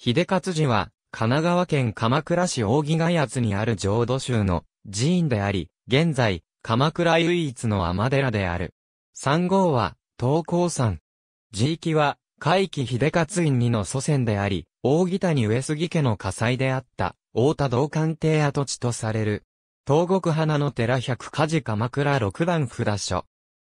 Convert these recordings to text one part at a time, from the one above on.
秀勝寺は、神奈川県鎌倉市大木ヶ谷にある浄土宗の寺院であり、現在、鎌倉唯一の天寺である。三号は、東高山。寺域は、海木秀勝院にの祖先であり、大木谷上杉家の火災であった、大田道官邸跡地とされる。東国花の寺百家寺鎌倉六段札所。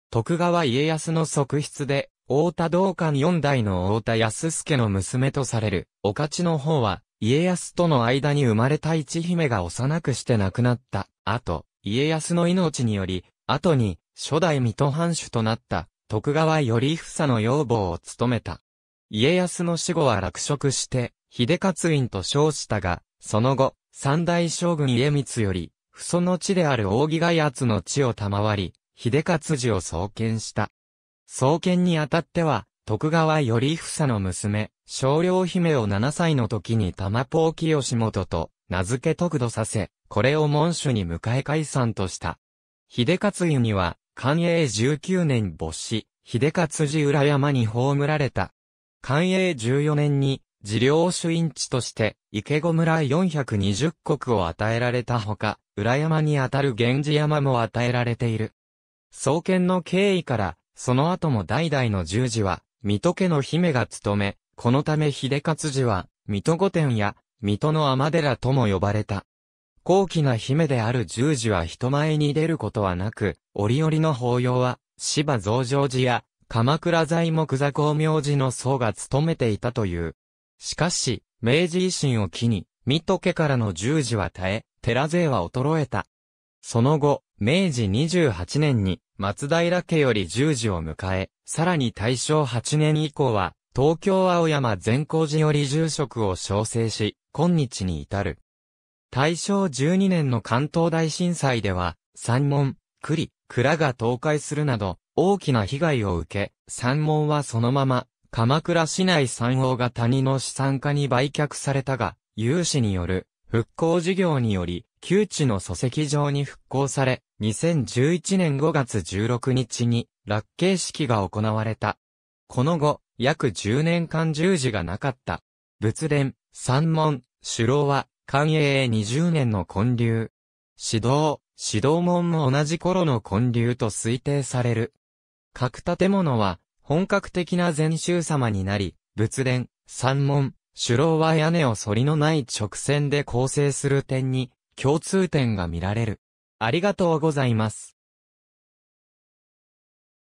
徳川家康の側室で、大田道館四代の大田安助の娘とされる、おかちの方は、家康との間に生まれた一姫が幼くして亡くなった。後、家康の命により、後に、初代水戸藩主となった、徳川頼房の要望を務めた。家康の死後は落職して、秀勝院と称したが、その後、三代将軍家光より、不祖の地である大木外圧の地を賜り、秀勝寺を創建した。創建にあたっては、徳川頼房の娘、少量姫を7歳の時に玉ポー清元と名付け得度させ、これを門主に迎え解散とした。秀勝湯には、寛永19年没し、秀勝寺裏山に葬られた。寛永14年に、治療主院地として、池子村420国を与えられたほか、裏山にあたる源氏山も与えられている。創建の経緯から、その後も代々の十字は、水戸家の姫が務め、このため秀勝寺は、水戸御殿や、水戸の天寺とも呼ばれた。高貴な姫である十字は人前に出ることはなく、折々の法要は、芝増上寺や、鎌倉材木座光明寺の僧が務めていたという。しかし、明治維新を機に、水戸家からの十字は絶え、寺勢は衰えた。その後、明治28年に、松平家より十字を迎え、さらに大正8年以降は、東京青山善光寺より住職を招請し、今日に至る。大正12年の関東大震災では、山門、栗、蔵が倒壊するなど、大きな被害を受け、山門はそのまま、鎌倉市内山王が谷の資産家に売却されたが、有志による復興事業により、旧地の礎石場に復興され、2011年5月16日に落慶式が行われた。この後、約10年間十字がなかった。仏殿、三門、首楼は、官営20年の建立。指導、指導門も同じ頃の建立と推定される。各建物は、本格的な禅宗様になり、仏殿、三門、首楼は屋根を反りのない直線で構成する点に共通点が見られる。ありがとうございます。